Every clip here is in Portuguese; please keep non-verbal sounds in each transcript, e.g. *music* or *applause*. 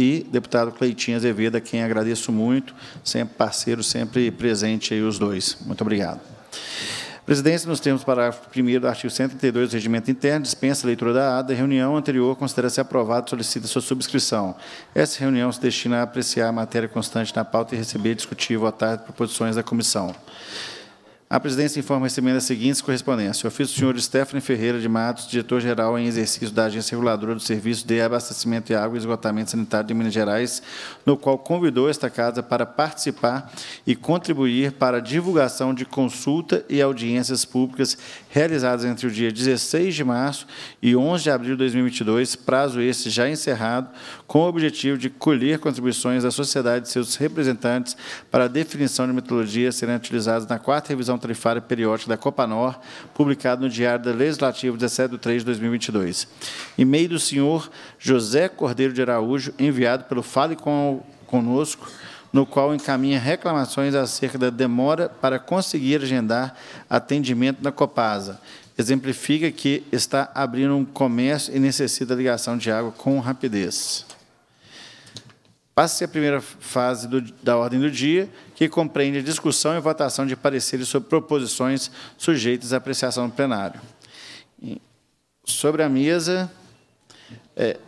e deputado Cleitinho Azevedo, a quem agradeço muito, sempre parceiro, sempre presente aí os dois. Muito obrigado. Presidência, nos termos do parágrafo 1 do artigo 132 do Regimento Interno, dispensa a leitura da ata. A reunião anterior considera-se aprovada e solicita sua subscrição. Essa reunião se destina a apreciar a matéria constante na pauta e receber e discutir e votar proposições da comissão. A presidência informa recebendo as seguintes correspondências. o Ofício do senhor Stephanie Ferreira de Matos, diretor-geral em exercício da Agência Reguladora do Serviço de Abastecimento de Água e Esgotamento Sanitário de Minas Gerais, no qual convidou esta casa para participar e contribuir para a divulgação de consulta e audiências públicas realizadas entre o dia 16 de março e 11 de abril de 2022, prazo este já encerrado, com o objetivo de colher contribuições da sociedade e seus representantes para a definição de metodologias serem utilizadas na quarta revisão Associação Tarifária Periódica da Copanor, publicado no Diário da Legislativa 17 de 3 de 2022. E-mail do senhor José Cordeiro de Araújo, enviado pelo Fale Com Conosco, no qual encaminha reclamações acerca da demora para conseguir agendar atendimento na Copasa. Exemplifica que está abrindo um comércio e necessita ligação de água com rapidez. Passa-se a primeira fase do, da ordem do dia, que compreende a discussão e votação de pareceres sobre proposições sujeitas à apreciação do plenário. Sobre a mesa, é,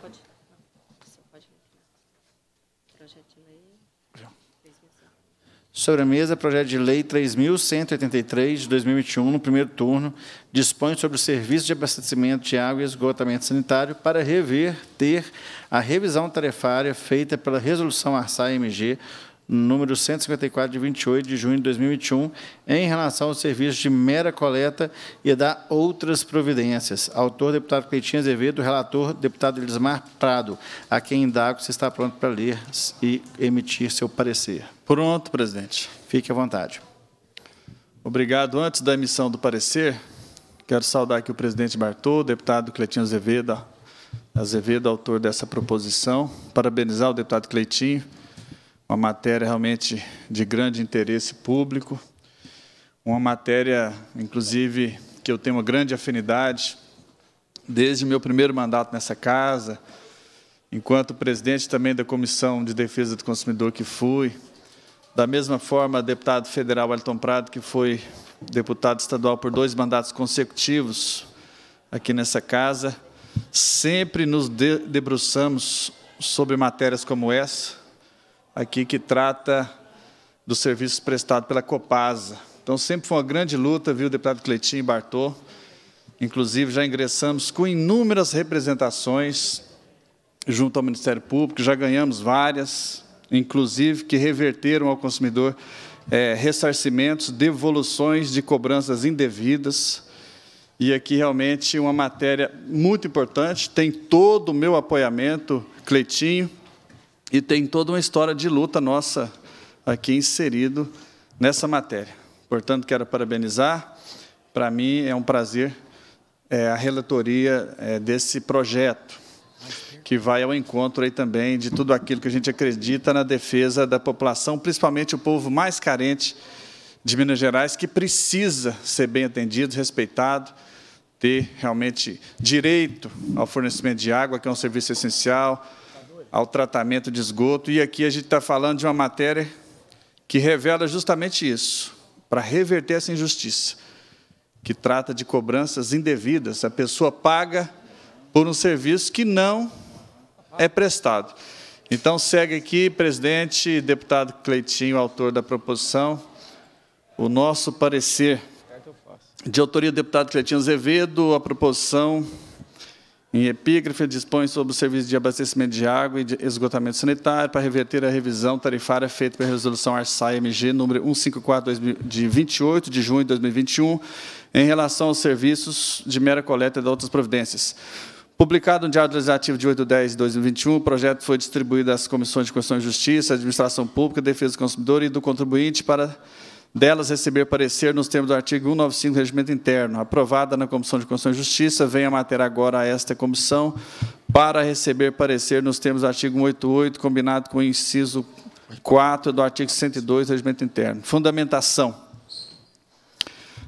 mesa, projeto de lei 3.183 de 2021, no primeiro turno, dispõe sobre o serviço de abastecimento de água e esgotamento sanitário para reverter a revisão tarifária feita pela Resolução ARSAI-MG número 154 de 28 de junho de 2021, em relação ao serviço de mera coleta e da outras providências. Autor, deputado Cleitinho Azevedo, relator, deputado Elismar Prado, a quem indago se está pronto para ler e emitir seu parecer. Pronto, presidente. Fique à vontade. Obrigado. Antes da emissão do parecer, quero saudar aqui o presidente Bartô, deputado Cleitinho Azevedo, Azevedo, autor dessa proposição, parabenizar o deputado Cleitinho uma matéria realmente de grande interesse público, uma matéria, inclusive, que eu tenho uma grande afinidade, desde o meu primeiro mandato nessa casa, enquanto presidente também da Comissão de Defesa do Consumidor que fui, da mesma forma, deputado federal Elton Prado, que foi deputado estadual por dois mandatos consecutivos aqui nessa casa, sempre nos debruçamos sobre matérias como essa, aqui que trata dos serviços prestados pela Copasa. Então, sempre foi uma grande luta, viu, deputado Cleitinho e Bartô. Inclusive, já ingressamos com inúmeras representações junto ao Ministério Público, já ganhamos várias, inclusive que reverteram ao consumidor é, ressarcimentos, devoluções de cobranças indevidas. E aqui realmente uma matéria muito importante, tem todo o meu apoiamento, Cleitinho, e tem toda uma história de luta nossa aqui inserido nessa matéria. Portanto, quero parabenizar. Para mim é um prazer é, a relatoria é, desse projeto, que vai ao encontro aí também de tudo aquilo que a gente acredita na defesa da população, principalmente o povo mais carente de Minas Gerais, que precisa ser bem atendido, respeitado, ter realmente direito ao fornecimento de água, que é um serviço essencial, ao tratamento de esgoto. E aqui a gente está falando de uma matéria que revela justamente isso, para reverter essa injustiça, que trata de cobranças indevidas. A pessoa paga por um serviço que não é prestado. Então, segue aqui, presidente, deputado Cleitinho, autor da proposição, o nosso parecer. De autoria do deputado Cleitinho Azevedo, a proposição em epígrafe, dispõe sobre o serviço de abastecimento de água e de esgotamento sanitário para reverter a revisão tarifária feita pela Resolução ARSAI MG número 154 de 28 de junho de 2021, em relação aos serviços de mera coleta e de outras providências. Publicado no Diário Legislativo de 8 de 10 de 2021, o projeto foi distribuído às Comissões de Constituição e Justiça, Administração Pública, Defesa do Consumidor e do Contribuinte para delas receber parecer nos termos do artigo 195 do Regimento Interno. Aprovada na Comissão de Constituição e Justiça, venha matéria agora a esta comissão para receber parecer nos termos do artigo 188, combinado com o inciso 4 do artigo 102 do Regimento Interno. Fundamentação.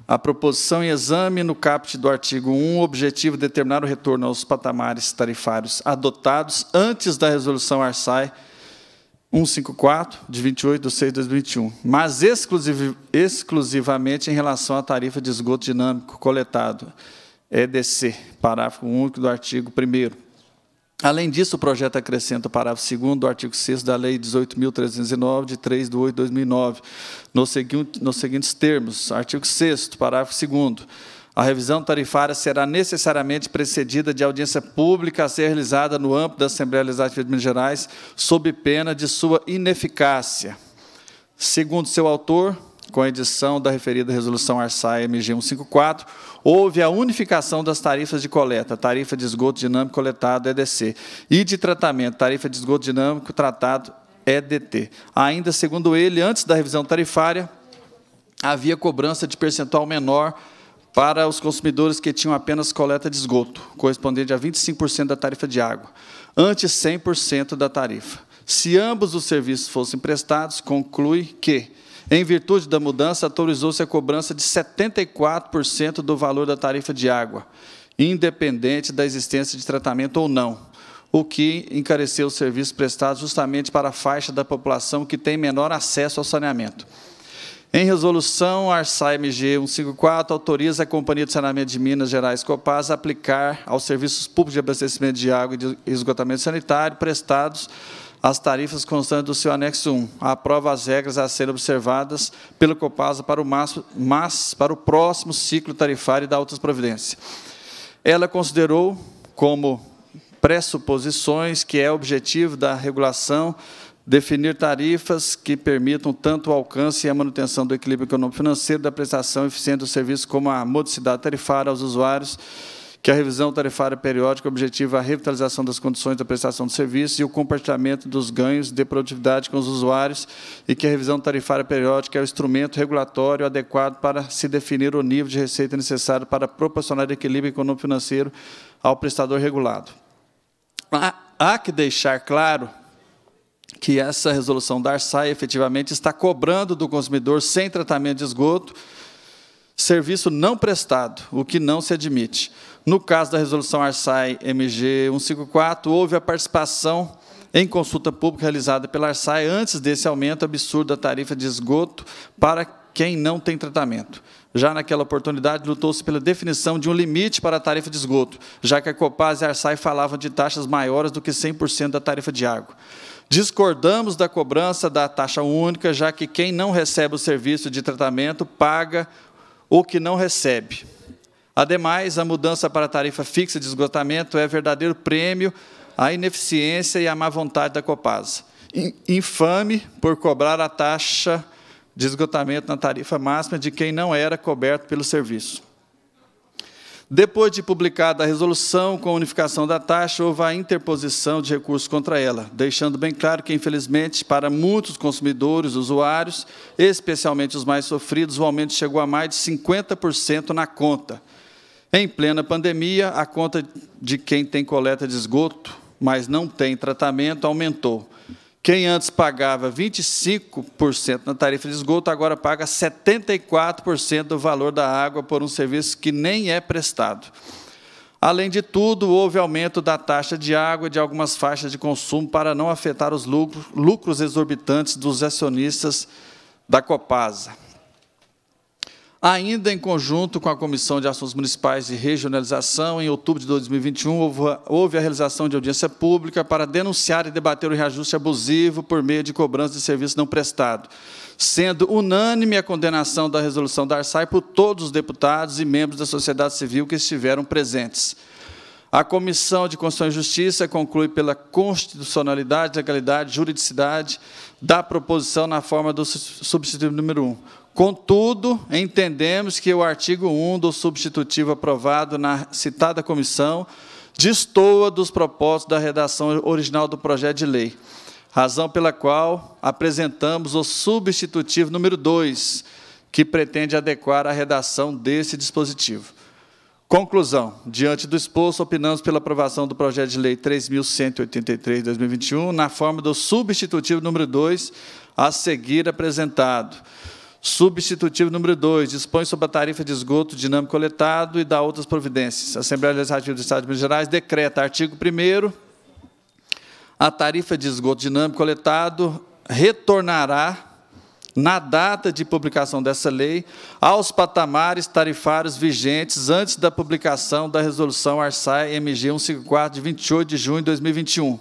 A proposição em exame no caput do artigo 1, objetivo determinar o retorno aos patamares tarifários adotados antes da resolução ARSAI 154, de 28 de 6 de 2021, mas exclusivamente em relação à tarifa de esgoto dinâmico coletado, EDC, parágrafo único do artigo 1 Além disso, o projeto acrescenta o parágrafo 2 do artigo 6 da Lei 18.309, de 3 de 8 de 2009, nos seguintes termos. Artigo 6 parágrafo 2 a revisão tarifária será necessariamente precedida de audiência pública a ser realizada no âmbito da Assembleia Legislativa de Minas Gerais, sob pena de sua ineficácia. Segundo seu autor, com a edição da referida resolução ARSAI MG 154, houve a unificação das tarifas de coleta, tarifa de esgoto dinâmico coletado, EDC, e de tratamento, tarifa de esgoto dinâmico tratado, EDT. Ainda segundo ele, antes da revisão tarifária, havia cobrança de percentual menor para os consumidores que tinham apenas coleta de esgoto, correspondente a 25% da tarifa de água, antes 100% da tarifa. Se ambos os serviços fossem prestados, conclui que, em virtude da mudança, autorizou-se a cobrança de 74% do valor da tarifa de água, independente da existência de tratamento ou não, o que encareceu os serviços prestados justamente para a faixa da população que tem menor acesso ao saneamento. Em resolução, a Arsai MG 154 autoriza a Companhia de Saneamento de Minas Gerais Copasa a aplicar aos serviços públicos de abastecimento de água e de esgotamento sanitário prestados as tarifas constantes do seu anexo 1. Aprova as regras a serem observadas pelo Copasa para o, máximo, mas, para o próximo ciclo tarifário da altas providências. Ela considerou como pressuposições que é objetivo da regulação definir tarifas que permitam tanto o alcance e a manutenção do equilíbrio econômico-financeiro da prestação eficiente do serviço, como a modicidade tarifária aos usuários, que a revisão tarifária periódica objetiva é a revitalização das condições da prestação do serviço e o compartilhamento dos ganhos de produtividade com os usuários e que a revisão tarifária periódica é o instrumento regulatório adequado para se definir o nível de receita necessário para proporcionar equilíbrio econômico-financeiro ao prestador regulado. Há que deixar claro que essa resolução da Arsai efetivamente está cobrando do consumidor sem tratamento de esgoto serviço não prestado, o que não se admite. No caso da resolução Arsai MG 154, houve a participação em consulta pública realizada pela Arsai antes desse aumento absurdo da tarifa de esgoto para quem não tem tratamento. Já naquela oportunidade, lutou-se pela definição de um limite para a tarifa de esgoto, já que a Copasa e a Arsai falavam de taxas maiores do que 100% da tarifa de água. Discordamos da cobrança da taxa única, já que quem não recebe o serviço de tratamento paga o que não recebe. Ademais, a mudança para a tarifa fixa de esgotamento é verdadeiro prêmio à ineficiência e à má vontade da Copasa. Infame por cobrar a taxa de esgotamento na tarifa máxima de quem não era coberto pelo serviço. Depois de publicada a resolução com a unificação da taxa, houve a interposição de recursos contra ela, deixando bem claro que, infelizmente, para muitos consumidores, usuários, especialmente os mais sofridos, o aumento chegou a mais de 50% na conta. Em plena pandemia, a conta de quem tem coleta de esgoto, mas não tem tratamento, aumentou. Quem antes pagava 25% na tarifa de esgoto, agora paga 74% do valor da água por um serviço que nem é prestado. Além de tudo, houve aumento da taxa de água de algumas faixas de consumo para não afetar os lucros, lucros exorbitantes dos acionistas da Copasa. Ainda em conjunto com a Comissão de Assuntos Municipais e Regionalização, em outubro de 2021, houve a realização de audiência pública para denunciar e debater o reajuste abusivo por meio de cobrança de serviço não prestado, sendo unânime a condenação da resolução da ARSAI por todos os deputados e membros da sociedade civil que estiveram presentes. A Comissão de Constituição e Justiça conclui pela constitucionalidade, legalidade, juridicidade da proposição na forma do substitutivo número 1. Contudo, entendemos que o artigo 1 do substitutivo aprovado na citada comissão destoa dos propósitos da redação original do projeto de lei, razão pela qual apresentamos o substitutivo número 2, que pretende adequar a redação desse dispositivo. Conclusão. Diante do exposto, opinamos pela aprovação do projeto de lei 3.183 de 2021, na forma do substitutivo número 2, a seguir apresentado. Substitutivo número 2, dispõe sobre a tarifa de esgoto dinâmico coletado e dá outras providências. Assembleia Legislativa do Estado de Minas Gerais decreta, artigo 1 a tarifa de esgoto dinâmico coletado retornará na data de publicação dessa lei, aos patamares tarifários vigentes antes da publicação da Resolução ARSAI MG 154, de 28 de junho de 2021.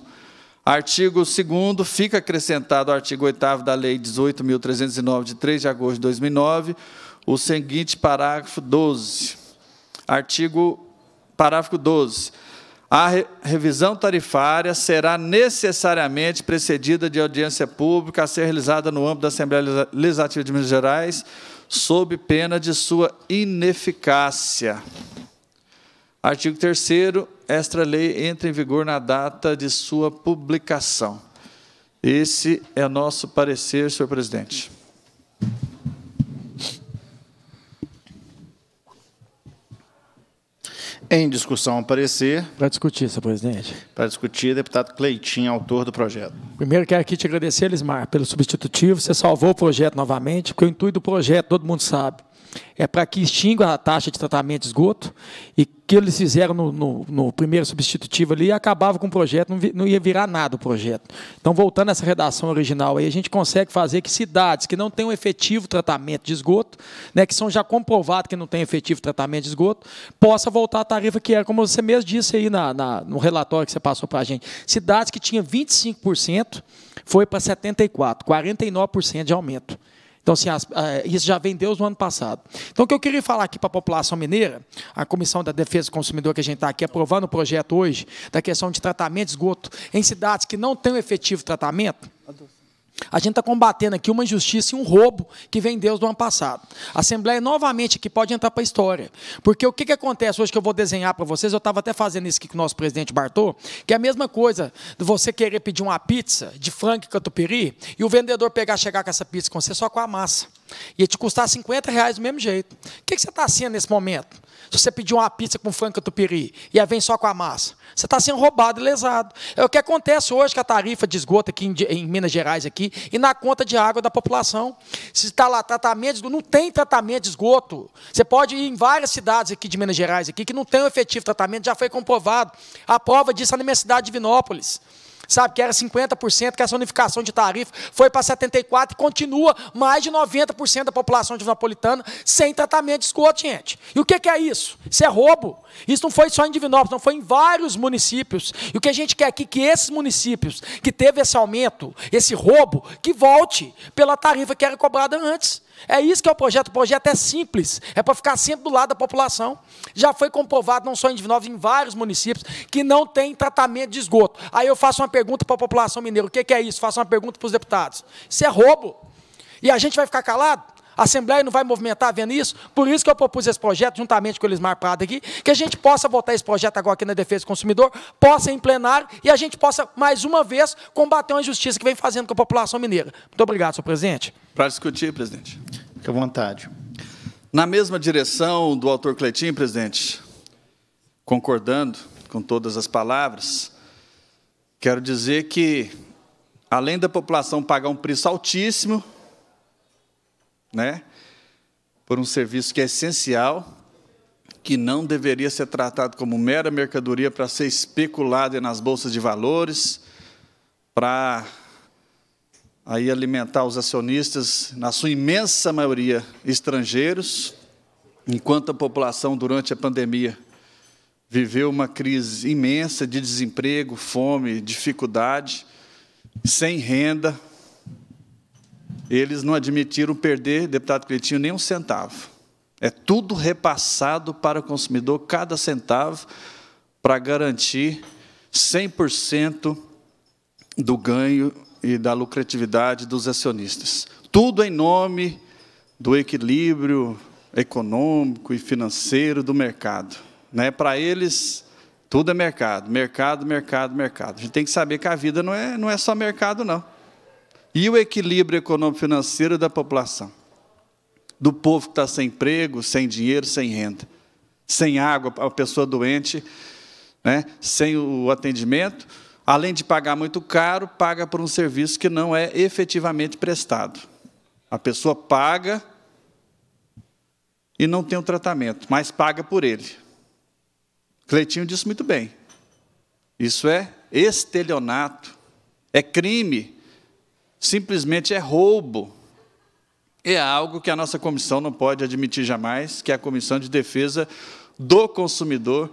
Artigo 2 fica acrescentado ao artigo 8 da Lei 18.309, de 3 de agosto de 2009, o seguinte parágrafo 12. Artigo, parágrafo 12. A revisão tarifária será necessariamente precedida de audiência pública a ser realizada no âmbito da Assembleia Legislativa de Minas Gerais, sob pena de sua ineficácia. Artigo 3 Esta lei entra em vigor na data de sua publicação. Esse é nosso parecer, senhor presidente. Em discussão, parecer. Para discutir, senhor presidente. Para discutir, deputado Cleitinho, autor do projeto. Primeiro, quero aqui te agradecer, Lismar, pelo substitutivo. Você salvou o projeto novamente, porque o intuito do projeto, todo mundo sabe, é para que extinga a taxa de tratamento de esgoto, e que eles fizeram no, no, no primeiro substitutivo ali, acabava com o projeto, não, vi, não, ia virar nada o projeto. Então, voltando a essa redação original aí, a gente consegue fazer que cidades que não têm um efetivo tratamento de esgoto, né, que são já comprovados que não têm efetivo tratamento de esgoto, possa voltar à tarifa que era, como você mesmo disse aí na, na no relatório que você passou para a gente. Cidades que tinham 25% foi para 74%, 49% de aumento. Então, assim, as, eh, isso já vem Deus no ano passado. Então, o que eu queria falar aqui para a população mineira, a Comissão da Defesa do Consumidor, que a gente está aqui aprovando o projeto hoje, da questão de tratamento de esgoto em cidades que não têm um efetivo tratamento. A gente está combatendo aqui uma injustiça e um roubo que vem Deus do ano passado. A Assembleia, novamente, que pode entrar para a história. Porque o que, que acontece hoje que eu vou desenhar para vocês? Eu estava até fazendo isso aqui com o nosso presidente Bartô, que é a mesma coisa de você querer pedir uma pizza de frango e catupiry e o vendedor pegar, chegar com essa pizza com você só com a massa. Ia te custar 50 reais do mesmo jeito. O que, você está sendo nesse momento? Se você pedir uma pizza com franca tupiri e aí vem só com a massa, você está sendo roubado e lesado. É o que acontece hoje com a tarifa de esgoto aqui em, Minas Gerais aqui e na conta de água da população. Se está lá tratamento, não tem tratamento de esgoto. Você pode ir em várias cidades aqui de Minas Gerais aqui que não tem um efetivo tratamento, já foi comprovado. A prova disso é na minha cidade de Vinópolis sabe, que era 50%, que essa unificação de tarifa foi para 74% e continua mais de 90% da população de napolitana sem tratamento de esgoto, gente. E o que, que é isso? Isso é roubo. Isso não foi só em Divinópolis, não foi em vários municípios. E o que a gente quer aqui é que esses municípios que teve esse aumento, esse roubo, que volte pela tarifa que era cobrada antes. É isso que é o projeto. O projeto é simples, é para ficar sempre do lado da população. Já foi comprovado, não só em Divinópolis, em vários municípios, que não tem tratamento de esgoto. Aí eu faço uma pergunta para a população mineira: o que é isso? Faço uma pergunta para os deputados. Isso é roubo. E a gente vai ficar calado? A Assembleia não vai movimentar vendo isso? Por isso que eu propus esse projeto, juntamente com o Elismar Prado aqui, que a gente possa votar esse projeto agora aqui na Defesa do Consumidor, possa em plenário e a gente possa, mais uma vez, combater uma injustiça que vem fazendo com a população mineira. Muito obrigado, senhor presidente. Para discutir, presidente. Fique à vontade. Na mesma direção do autor Cleitinho, presidente, concordando com todas as palavras, quero dizer que, além da população pagar um preço altíssimo né? Por um serviço que é essencial, que não deveria ser tratado como mera mercadoria para ser especulado nas bolsas de valores, para aí alimentar os acionistas, na sua imensa maioria estrangeiros, enquanto a população durante a pandemia viveu uma crise imensa de desemprego, fome, dificuldade, sem renda, eles não admitiram perder, deputado Cleitinho, nem um centavo. É tudo repassado para o consumidor, cada centavo, para garantir 100% do ganho e da lucratividade dos acionistas. Tudo em nome do equilíbrio econômico e financeiro do mercado. Né? Para eles, tudo é mercado, mercado, mercado, mercado. A gente tem que saber que a vida não é, não é só mercado, não e o equilíbrio econômico-financeiro da população, do povo que está sem emprego, sem dinheiro, sem renda, sem água, a pessoa doente, né, sem o atendimento, além de pagar muito caro, paga por um serviço que não é efetivamente prestado. A pessoa paga e não tem o tratamento, mas paga por ele. Cleitinho disse muito bem. Isso é estelionato, é crime simplesmente é roubo. É algo que a nossa comissão não pode admitir jamais, que é a Comissão de Defesa do Consumidor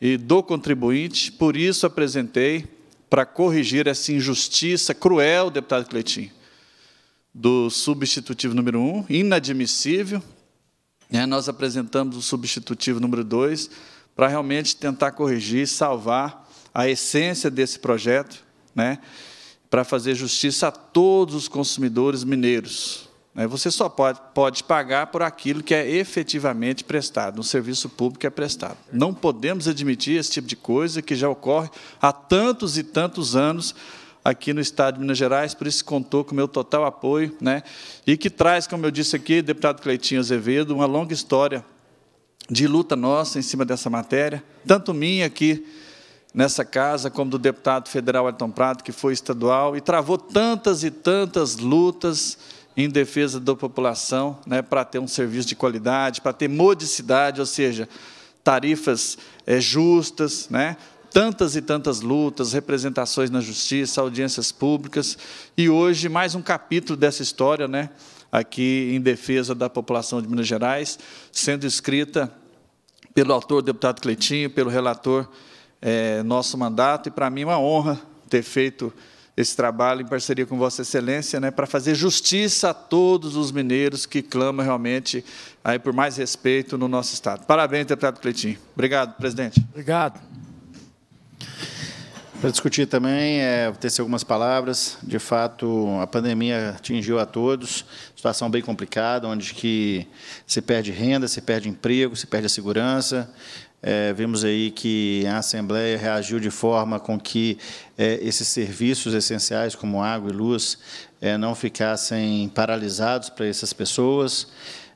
e do Contribuinte. Por isso apresentei para corrigir essa injustiça cruel, deputado Cleitinho, do substitutivo número um, inadmissível. Né, nós apresentamos o substitutivo número dois para realmente tentar corrigir, salvar a essência desse projeto, né? para fazer justiça a todos os consumidores mineiros. Né? Você só pode, pode pagar por aquilo que é efetivamente prestado, um serviço público é prestado. Não podemos admitir esse tipo de coisa que já ocorre há tantos e tantos anos aqui no Estado de Minas Gerais, por isso contou com o meu total apoio, né? e que traz, como eu disse aqui, deputado Cleitinho Azevedo, uma longa história de luta nossa em cima dessa matéria, tanto minha aqui nessa casa, como do deputado federal Ayrton Prado, que foi estadual, e travou tantas e tantas lutas em defesa da população, né, para ter um serviço de qualidade, para ter modicidade, ou seja, tarifas é, justas, né, tantas e tantas lutas, representações na justiça, audiências públicas, e hoje mais um capítulo dessa história, né, aqui em defesa da população de Minas Gerais, sendo escrita pelo autor, deputado Cleitinho, pelo relator, é, nosso mandato e para mim é uma honra ter feito esse trabalho em parceria com Vossa Excelência, né, para fazer justiça a todos os mineiros que clamam realmente aí por mais respeito no nosso Estado. Parabéns, deputado Cleitinho. Obrigado, presidente. Obrigado. Para discutir também, é, tecer algumas palavras. De fato, a pandemia atingiu a todos, situação bem complicada, onde que se perde renda, se perde emprego, se perde a segurança, é, vimos aí que a Assembleia reagiu de forma com que é, esses serviços essenciais, como água e luz, é, não ficassem paralisados para essas pessoas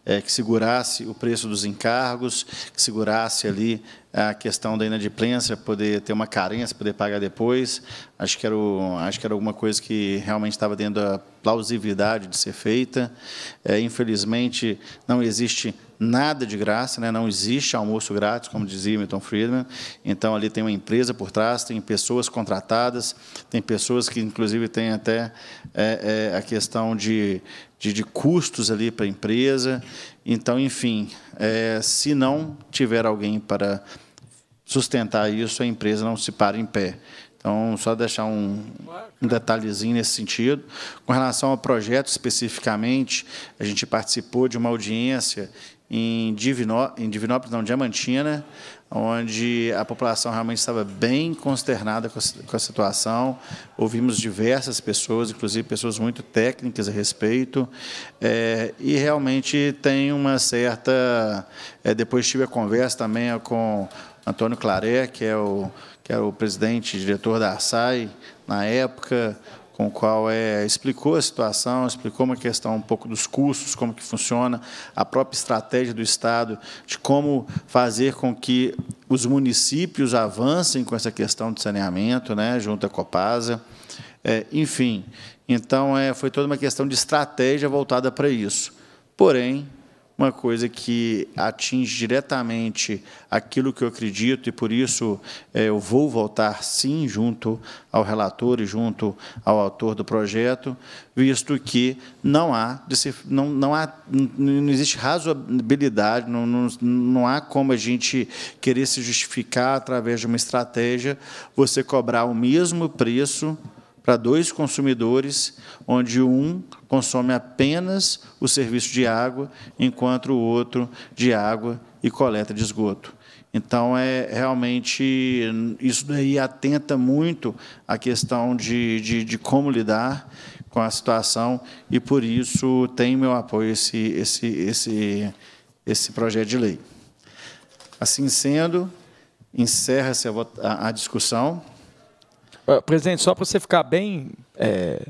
é, que segurasse o preço dos encargos, que segurasse ali a questão da inadimplência, poder ter uma carência, poder pagar depois. Acho que era, o, acho que era alguma coisa que realmente estava dentro da plausibilidade de ser feita. É, infelizmente, não existe nada de graça, né? não existe almoço grátis, como dizia Milton Friedman. Então, ali tem uma empresa por trás, tem pessoas contratadas, tem pessoas que, inclusive, têm até é, é, a questão de de, de custos ali para a empresa. Então, enfim, é, se não tiver alguém para sustentar isso, a empresa não se para em pé. Então, só deixar um, um, detalhezinho nesse sentido. Com relação ao projeto especificamente, a gente participou de uma audiência em, Divinó, em Divinópolis, não, Diamantina, onde a população realmente estava bem consternada com a, situação. Ouvimos diversas pessoas, inclusive pessoas muito técnicas a respeito, é, e realmente tem uma certa. É, depois tive a conversa também com Antônio Claré, que é o que era o presidente e diretor da ASAI na época, com o qual é, explicou a situação, explicou uma questão um pouco dos custos, como que funciona, a própria estratégia do Estado de como fazer com que os municípios avancem com essa questão de saneamento, né, junto à Copasa. É, enfim, então é, foi toda uma questão de estratégia voltada para isso. Porém, uma coisa que atinge diretamente aquilo que eu acredito e por isso é, eu vou voltar sim junto ao relator e junto ao autor do projeto, visto que não há não, não há não existe razoabilidade, não, não, não há como a gente querer se justificar através de uma estratégia você cobrar o mesmo preço para dois consumidores, onde um consome apenas o serviço de água, enquanto o outro de água e coleta de esgoto. Então, é realmente isso daí atenta muito à questão de, de, de como lidar com a situação e, por isso, tem meu apoio esse, esse, esse, esse projeto de lei. Assim sendo, encerra-se a, a discussão. Ah, presidente, só para você ficar bem. É,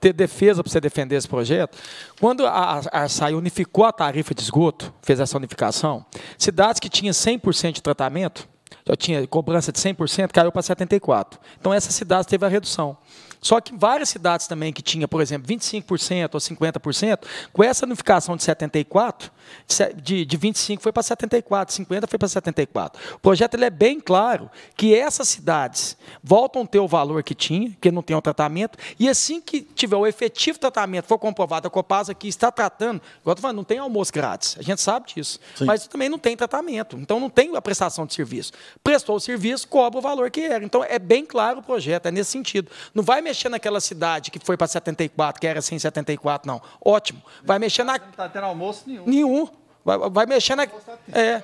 ter defesa para você defender esse projeto. Quando a, a unificou a tarifa de esgoto, fez essa unificação, cidades que tinham 100% de tratamento, já tinha cobrança de 100%, caiu para 74%. Então, essas cidades teve a redução. Só que várias cidades também que tinha, por exemplo, 25% ou 50%, com essa unificação de 74, de, de 25 foi para 74, 50 foi para 74. O projeto ele é bem claro que essas cidades voltam a ter o valor que tinha, que não tem o tratamento, e assim que tiver o efetivo tratamento, for comprovado, a Copasa que está tratando, agora falando, não tem almoço grátis, a gente sabe disso, Sim. mas também não tem tratamento, então não tem a prestação de serviço. Prestou o serviço, cobra o valor que era. Então é bem claro o projeto, é nesse sentido. Não vai mexer naquela cidade que foi para 74, que era 74, não. Ótimo. Vai mexer na. Não está tendo almoço nenhum. Nenhum. Vai, vai mexer na. É. é,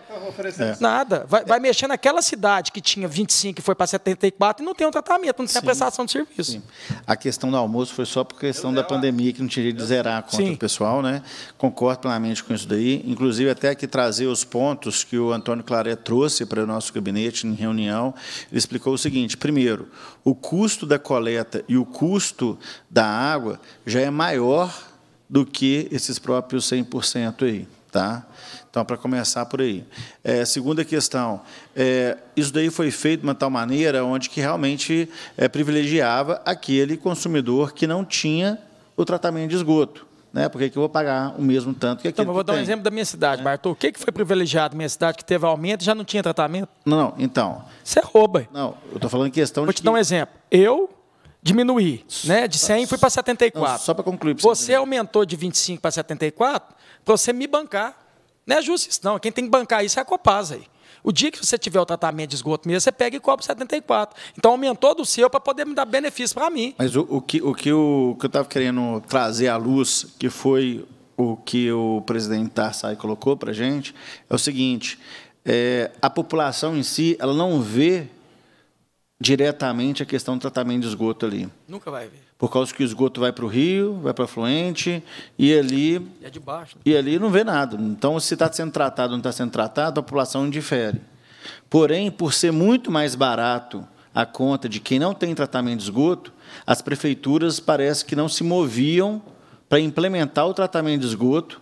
Nada. Vai, vai mexer naquela cidade que tinha 25 e foi para 74 e não tem um tratamento, não tem a prestação de serviço. Sim. A questão do almoço foi só por questão da pandemia, que não tinha de zerar a conta Sim. do pessoal, né? Concordo plenamente com isso daí. Inclusive, até que trazer os pontos que o Antônio Claret trouxe para o nosso gabinete em reunião, ele explicou o seguinte: primeiro, o custo da coleta e o custo da água já é maior do que esses próprios 100% aí. Tá? Então, para começar por aí. É, segunda questão, é, isso daí foi feito de uma tal maneira onde que realmente é, privilegiava aquele consumidor que não tinha o tratamento de esgoto. Né? Porque que eu vou pagar o mesmo tanto que então, aquele então, eu vou dar um exemplo da minha cidade, é. Bartô. O que, que foi privilegiado na minha cidade que teve aumento e já não tinha tratamento? Não, não então... Isso é rouba. Não, eu estou falando em questão vou de Vou te que... dar um exemplo. Eu diminuir, né? De 100 fui para 74. Não, só para concluir. Pra você, você aumentou de 25 para 74 para você me bancar. Não é justo isso, não. Quem tem que bancar isso é a Copasa. Aí. O dia que você tiver o tratamento de esgoto mesmo, você pega e cobra 74. Então aumentou do seu para poder me dar benefício para mim. Mas o, o, que, o, que, o, que eu estava querendo trazer à luz, que foi o que o presidente Tarsai colocou para gente, é o seguinte: é, a população em si ela não vê diretamente a questão do tratamento de esgoto ali. Nunca vai ver. Por causa que o esgoto vai para o rio, vai para o afluente, e ali. E é de baixo. Né? E ali não vê nada. Então, se está sendo tratado ou não está sendo tratado, a população indifere. Porém, por ser muito mais barato a conta de quem não tem tratamento de esgoto, as prefeituras parece que não se moviam para implementar o tratamento de esgoto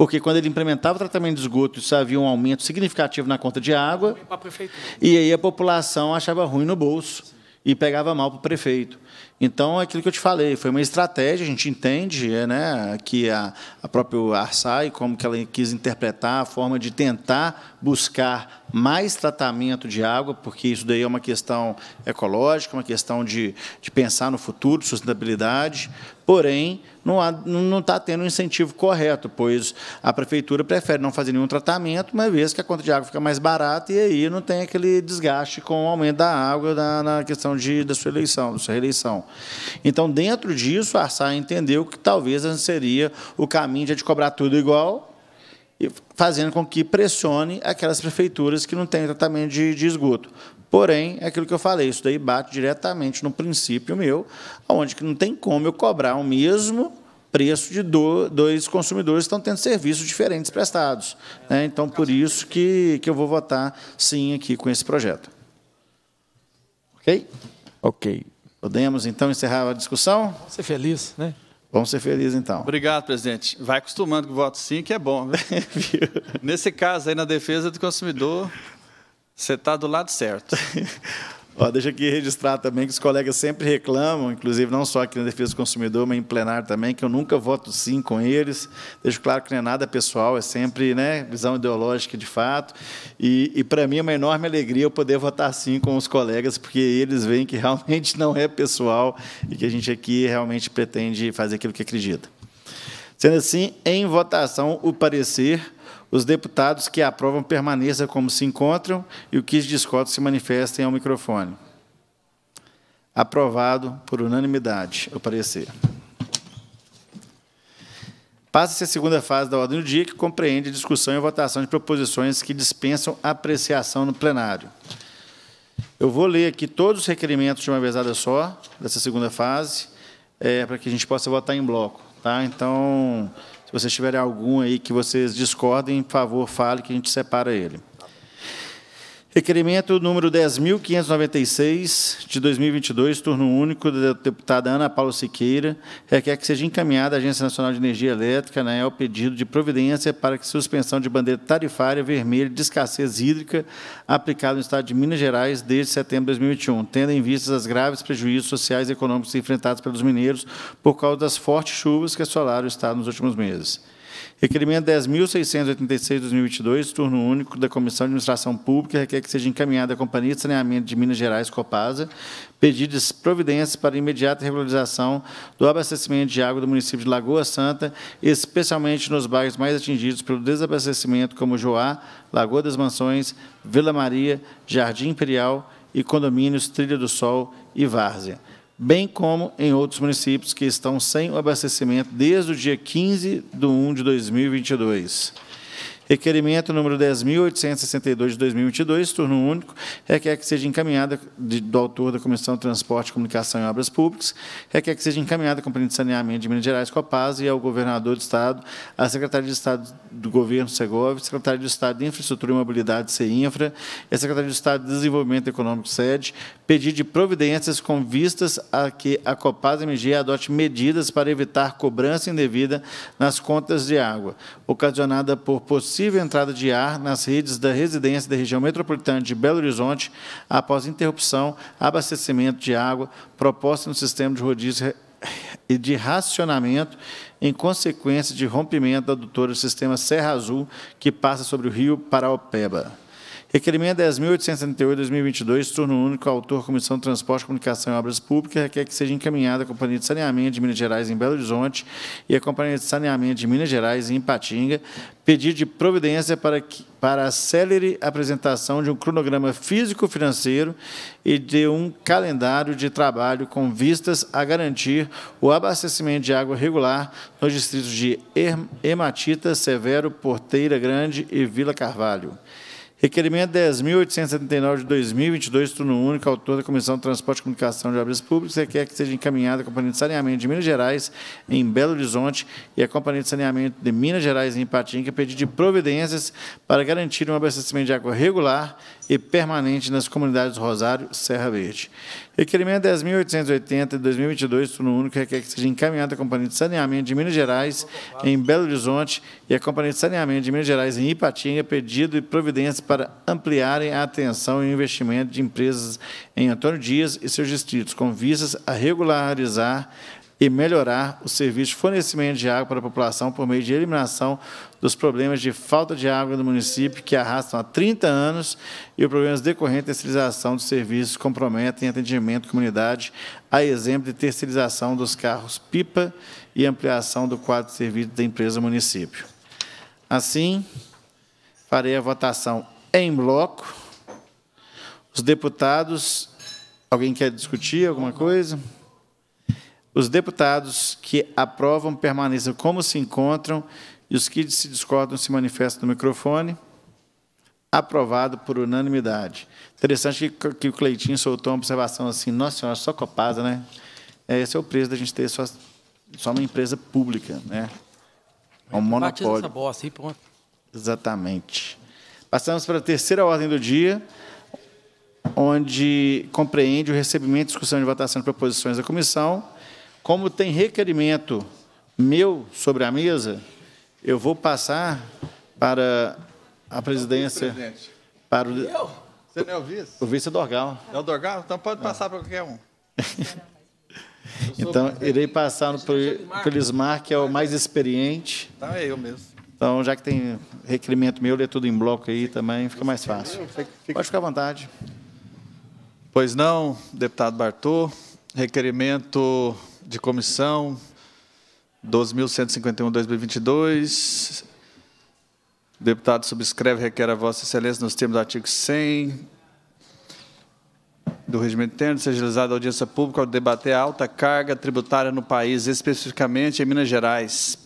porque quando ele implementava o tratamento de esgoto, isso havia um aumento significativo na conta de água. E aí a população achava ruim no bolso e pegava mal para o prefeito. Então, é aquilo que eu te falei, foi uma estratégia, a gente entende é, né, que a, a própria Arsai, como que ela quis interpretar, a forma de tentar buscar mais tratamento de água, porque isso daí é uma questão ecológica, uma questão de, de pensar no futuro, sustentabilidade, porém não está tendo o um incentivo correto, pois a prefeitura prefere não fazer nenhum tratamento, uma vez que a conta de água fica mais barata e aí não tem aquele desgaste com o aumento da água na, na questão de, da sua eleição, da sua reeleição. Então, dentro disso, a Arsai entendeu que talvez seria o caminho de cobrar tudo igual, fazendo com que pressione aquelas prefeituras que não têm tratamento de, de esgoto. Porém, é aquilo que eu falei, isso daí bate diretamente no princípio meu, onde que não tem como eu cobrar o mesmo preço de dois consumidores que estão tendo serviços diferentes prestados. Né? Então, por isso que, que eu vou votar sim aqui com esse projeto. Ok? Ok. Podemos, então, encerrar a discussão? Vamos ser felizes, né? Vamos ser felizes, então. Obrigado, presidente. Vai acostumando com o voto sim, que é bom. Né? *laughs* Nesse caso aí, na defesa do consumidor, você está do lado certo. *laughs* Ó, deixa aqui registrar também que os colegas sempre reclamam, inclusive não só aqui na Defesa do Consumidor, mas em plenário também, que eu nunca voto sim com eles. Deixo claro que não é nada pessoal, é sempre né, visão ideológica de fato. E, e para mim é uma enorme alegria eu poder votar sim com os colegas, porque eles veem que realmente não é pessoal e que a gente aqui realmente pretende fazer aquilo que acredita. Sendo assim, em votação, o parecer os deputados que aprovam permaneçam como se encontram e o que discordam se manifestem ao microfone. Aprovado por unanimidade o parecer. Passa-se a segunda fase da ordem do dia, que compreende a discussão e votação de proposições que dispensam apreciação no plenário. Eu vou ler aqui todos os requerimentos de uma vezada só, dessa segunda fase, é, para que a gente possa votar em bloco. Tá? Então, se vocês tiverem algum aí que vocês discordem, por favor, fale que a gente separa ele. Requerimento número 10.596, de 2022, turno único, da deputada Ana Paula Siqueira, requer que seja encaminhada à Agência Nacional de Energia Elétrica, né, ANEEL, o pedido de providência para que suspensão de bandeira tarifária vermelha de escassez hídrica aplicada no Estado de Minas Gerais desde setembro de 2021, tendo em vista os graves prejuízos sociais e econômicos enfrentados pelos mineiros por causa das fortes chuvas que assolaram o Estado nos últimos meses. Requerimento 10.686, 2022, turno único da Comissão de Administração Pública, requer que seja encaminhada à Companhia de Saneamento de Minas Gerais, Copasa, pedidos providências para imediata regularização do abastecimento de água do município de Lagoa Santa, especialmente nos bairros mais atingidos pelo desabastecimento, como Joá, Lagoa das Mansões, Vila Maria, Jardim Imperial e condomínios Trilha do Sol e Várzea bem como em outros municípios que estão sem o abastecimento desde o dia 15 de 1 de 2022. Requerimento número 10.862 de 2022, turno único, requer que seja encaminhada de, do autor da Comissão de Transporte, Comunicação e Obras Públicas, requer que seja encaminhada com Companhia de Saneamento de Minas Gerais, Copasa, e ao Governador do Estado, à Secretaria de Estado do Governo, Segov, Secretaria de Estado de Infraestrutura e Mobilidade, CEINFRA, e à Secretaria de Estado de Desenvolvimento Econômico, SEDE, pedir de providências com vistas a que a Copasa MG adote medidas para evitar cobrança indevida nas contas de água, ocasionada por possível possível entrada de ar nas redes da residência da região metropolitana de Belo Horizonte após interrupção, abastecimento de água proposta no sistema de rodízio e de racionamento em consequência de rompimento da adutora do sistema Serra Azul, que passa sobre o rio Paraopeba. Requerimento 10.878, 2022, turno único, autor, Comissão de Transporte, Comunicação e Obras Públicas, requer que seja encaminhada a Companhia de Saneamento de Minas Gerais em Belo Horizonte e a Companhia de Saneamento de Minas Gerais em Patinga, pedido de providência para, que, para a célere apresentação de um cronograma físico-financeiro e de um calendário de trabalho com vistas a garantir o abastecimento de água regular nos distritos de Hematita, Severo, Porteira Grande e Vila Carvalho. Requerimento 10.879 de 2022, turno único, autor da Comissão de Transporte e Comunicação de Obras Públicas, requer que seja encaminhada à Companhia de Saneamento de Minas Gerais, em Belo Horizonte, e à Companhia de Saneamento de Minas Gerais, em Ipatinga, pedido de providências para garantir um abastecimento de água regular e permanente nas comunidades Rosário Serra Verde. Requerimento 10.880 de 2022, turno único, requer que seja encaminhada à Companhia de Saneamento de Minas Gerais, em Belo Horizonte, e à Companhia de Saneamento de Minas Gerais, em Ipatinga, pedido de providências para ampliarem a atenção e o investimento de empresas em Antônio Dias e seus distritos, com vistas a regularizar e melhorar o serviço de fornecimento de água para a população por meio de eliminação dos problemas de falta de água no município, que arrastam há 30 anos, e os problemas decorrentes da terceirização dos serviços comprometem atendimento à comunidade, a exemplo de terceirização dos carros pipa e ampliação do quadro de serviço da empresa município. Assim, farei a votação em bloco. Os deputados, alguém quer discutir alguma coisa? Os deputados que aprovam permaneçam como se encontram e os que se discordam se manifestam no microfone. Aprovado por unanimidade. Interessante que, que o Cleitinho soltou uma observação assim, nossa senhora, só copada né? É, esse é o preço da gente ter só, só uma empresa pública, né? É um monopólio. Essa bosta aí, pronto. Exatamente. Passamos para a terceira ordem do dia, onde compreende o recebimento, discussão e votação de proposições da comissão. Como tem requerimento meu sobre a mesa, eu vou passar para a presidência. Para o, eu? Você não é o vice? O vice é Dorgal. É o Dorgal? Então pode é. passar para qualquer um. *laughs* então, irei passar para o Lismar, que é o mais experiente. Então é eu mesmo. Então, já que tem requerimento meu, lê tudo em bloco aí também, fica mais fácil. É, Pode ficar à vontade. Pois não, deputado Bartô. Requerimento de comissão 12.151-2022. Deputado subscreve requer a Vossa Excelência, nos termos do artigo 100 do Regimento Interno, seja realizada audiência pública ao debater a alta carga tributária no país, especificamente em Minas Gerais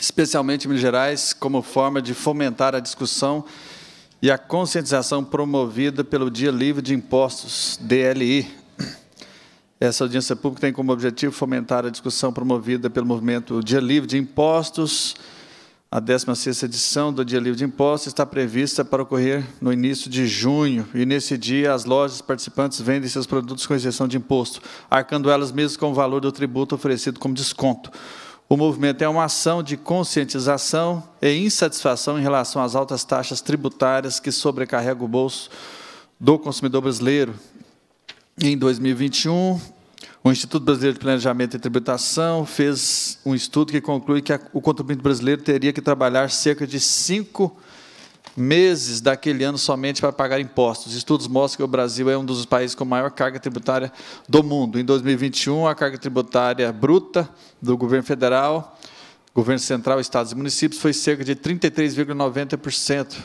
especialmente em Minas Gerais, como forma de fomentar a discussão e a conscientização promovida pelo Dia Livre de Impostos, DLI. Essa audiência pública tem como objetivo fomentar a discussão promovida pelo movimento Dia Livre de Impostos. A 16ª edição do Dia Livre de Impostos está prevista para ocorrer no início de junho, e nesse dia as lojas participantes vendem seus produtos com isenção de imposto, arcando elas mesmas com o valor do tributo oferecido como desconto. O movimento é uma ação de conscientização e insatisfação em relação às altas taxas tributárias que sobrecarregam o bolso do consumidor brasileiro. Em 2021, o Instituto Brasileiro de Planejamento e Tributação fez um estudo que conclui que o contribuinte brasileiro teria que trabalhar cerca de cinco meses daquele ano somente para pagar impostos. Estudos mostram que o Brasil é um dos países com maior carga tributária do mundo. Em 2021, a carga tributária bruta do governo federal, governo central, estados e municípios foi cerca de 33,90%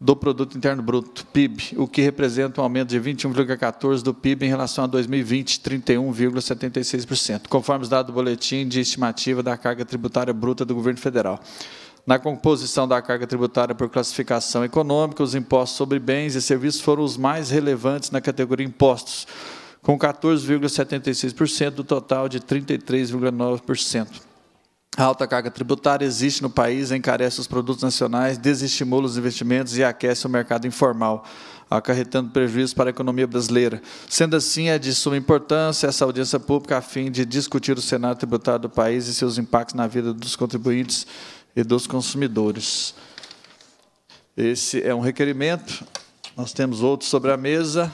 do produto interno bruto, PIB, o que representa um aumento de 21,14 do PIB em relação a 2020, 31,76%, conforme os dados do boletim de estimativa da carga tributária bruta do governo federal. Na composição da carga tributária por classificação econômica, os impostos sobre bens e serviços foram os mais relevantes na categoria impostos, com 14,76% do total de 33,9%. A alta carga tributária existe no país, encarece os produtos nacionais, desestimula os investimentos e aquece o mercado informal, acarretando prejuízos para a economia brasileira. Sendo assim, é de suma importância essa audiência pública a fim de discutir o cenário tributário do país e seus impactos na vida dos contribuintes e dos consumidores. Esse é um requerimento. Nós temos outro sobre a mesa.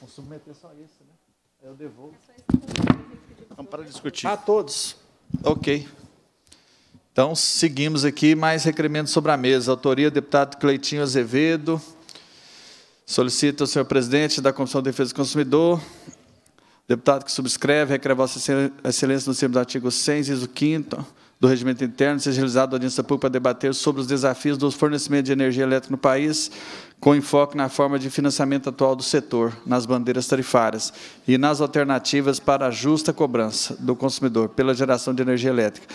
Vou submeter só esse, né? Eu devolvo. Vamos então, para discutir. A todos. Ok. Então, seguimos aqui, mais requerimento sobre a mesa. Autoria, deputado Cleitinho Azevedo. Solicita ao senhor presidente da Comissão de Defesa do Consumidor Deputado que subscreve, requer Vossa Excelência no termos do artigo 100, inciso 5 do Regimento Interno, seja realizado a audiência pública para debater sobre os desafios do fornecimento de energia elétrica no país, com enfoque na forma de financiamento atual do setor, nas bandeiras tarifárias e nas alternativas para a justa cobrança do consumidor pela geração de energia elétrica.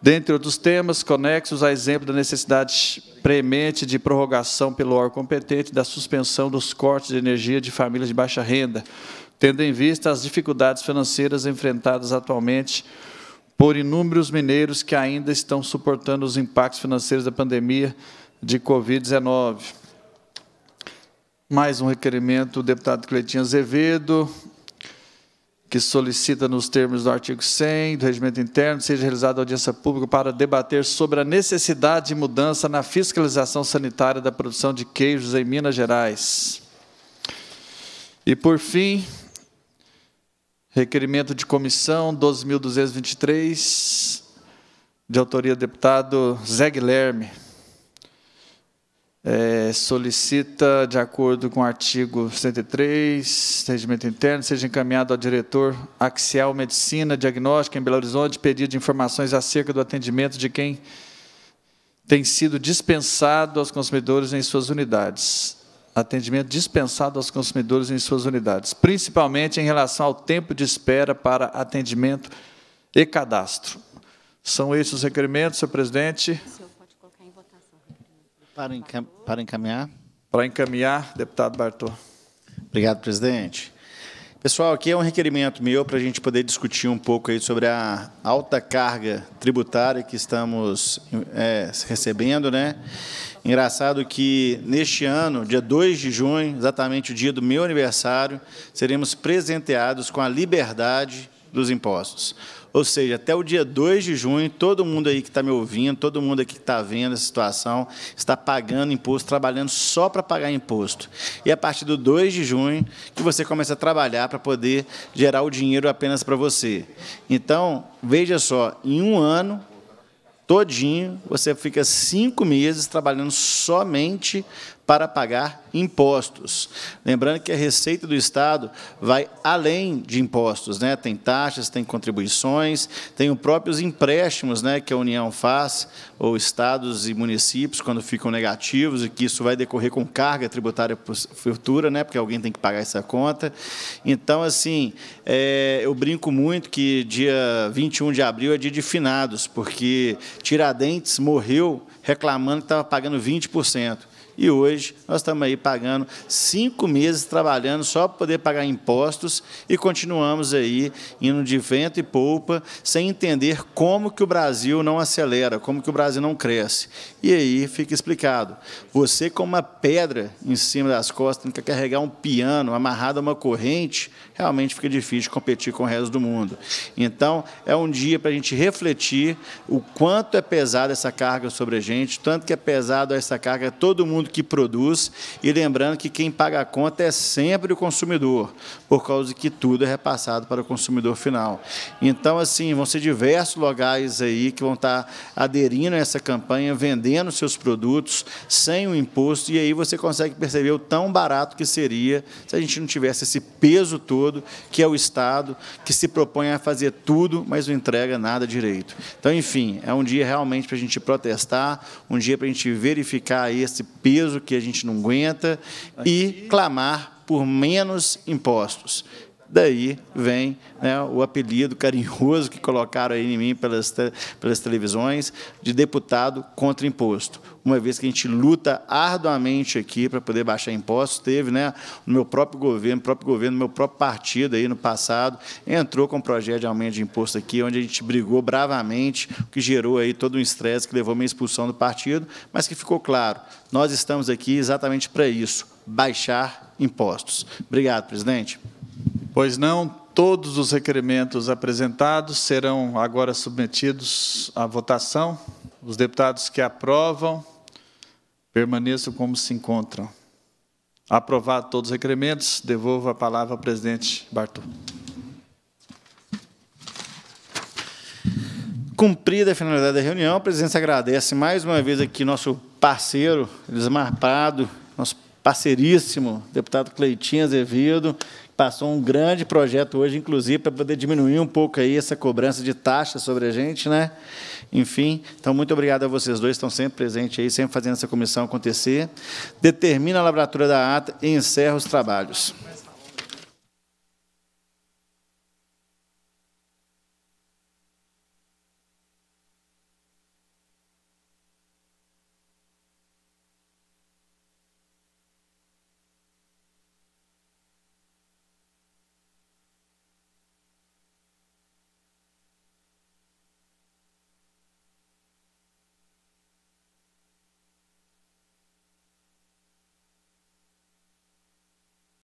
Dentre outros temas, conexos a exemplo da necessidade premente de prorrogação pelo órgão competente da suspensão dos cortes de energia de famílias de baixa renda, tendo em vista as dificuldades financeiras enfrentadas atualmente por inúmeros mineiros que ainda estão suportando os impactos financeiros da pandemia de Covid-19. Mais um requerimento do deputado Cleitinho Azevedo, que solicita, nos termos do artigo 100 do Regimento Interno, seja realizada audiência pública para debater sobre a necessidade de mudança na fiscalização sanitária da produção de queijos em Minas Gerais. E, por fim, Requerimento de comissão 12.223, de autoria do deputado Zé Guilherme. É, solicita, de acordo com o artigo 103, regimento interno, seja encaminhado ao diretor Axial Medicina Diagnóstica em Belo Horizonte, pedido de informações acerca do atendimento de quem tem sido dispensado aos consumidores em suas unidades atendimento dispensado aos consumidores em suas unidades, principalmente em relação ao tempo de espera para atendimento e cadastro. São esses os requerimentos, senhor presidente? O senhor pode colocar em votação. Para, encam para encaminhar. Para encaminhar, deputado Bartô. Obrigado, presidente. Pessoal, aqui é um requerimento meu para a gente poder discutir um pouco aí sobre a alta carga tributária que estamos é, recebendo, né? Engraçado que neste ano, dia 2 de junho, exatamente o dia do meu aniversário, seremos presenteados com a liberdade dos impostos. Ou seja, até o dia 2 de junho, todo mundo aí que está me ouvindo, todo mundo aqui que está vendo essa situação, está pagando imposto, trabalhando só para pagar imposto. E a partir do 2 de junho que você começa a trabalhar para poder gerar o dinheiro apenas para você. Então, veja só, em um ano todinho, você fica cinco meses trabalhando somente para pagar impostos. Lembrando que a receita do Estado vai além de impostos, né? Tem taxas, tem contribuições, tem os próprios empréstimos, né, que a União faz ou estados e municípios quando ficam negativos e que isso vai decorrer com carga tributária futura, né? Porque alguém tem que pagar essa conta. Então, assim, é, eu brinco muito que dia 21 de abril é dia de finados, porque Tiradentes morreu reclamando que estava pagando 20%. E hoje nós estamos aí pagando cinco meses trabalhando só para poder pagar impostos e continuamos aí indo de vento e poupa sem entender como que o Brasil não acelera, como que o Brasil não cresce. E aí fica explicado. Você com uma pedra em cima das costas, tem que carregar um piano amarrado a uma corrente, realmente fica difícil competir com o resto do mundo. Então é um dia para a gente refletir o quanto é pesada essa carga sobre a gente, tanto que é pesada essa carga todo mundo mundo que produz, e lembrando que quem paga a conta é sempre o consumidor, por causa de que tudo é repassado para o consumidor final. Então, assim, vão ser diversos locais aí que vão estar aderindo a essa campanha, vendendo seus produtos sem o imposto, e aí você consegue perceber o tão barato que seria se a gente não tivesse esse peso todo que é o Estado, que se propõe a fazer tudo, mas não entrega nada direito. Então, enfim, é um dia realmente para a gente protestar, um dia para a gente verificar esse peso peso que a gente não aguenta e clamar por menos impostos. Daí vem né, o apelido carinhoso que colocaram aí em mim pelas, te, pelas televisões de deputado contra imposto. Uma vez que a gente luta arduamente aqui para poder baixar impostos, teve né, no meu próprio governo, próprio governo, meu próprio partido aí no passado, entrou com um projeto de aumento de imposto aqui, onde a gente brigou bravamente, o que gerou aí todo um estresse que levou a minha expulsão do partido, mas que ficou claro, nós estamos aqui exatamente para isso, baixar impostos. Obrigado, presidente pois não todos os requerimentos apresentados serão agora submetidos à votação. Os deputados que aprovam permaneçam como se encontram. Aprovado todos os requerimentos, devolvo a palavra ao presidente Bartô. Cumprida a finalidade da reunião, a presidência agradece mais uma vez aqui nosso parceiro, Elismar Prado, nosso parceiríssimo, deputado Cleitinho Azevedo, passou um grande projeto hoje, inclusive, para poder diminuir um pouco aí essa cobrança de taxa sobre a gente, né? Enfim, então muito obrigado a vocês dois, estão sempre presentes aí, sempre fazendo essa comissão acontecer. Determina a lavratura da ata e encerra os trabalhos.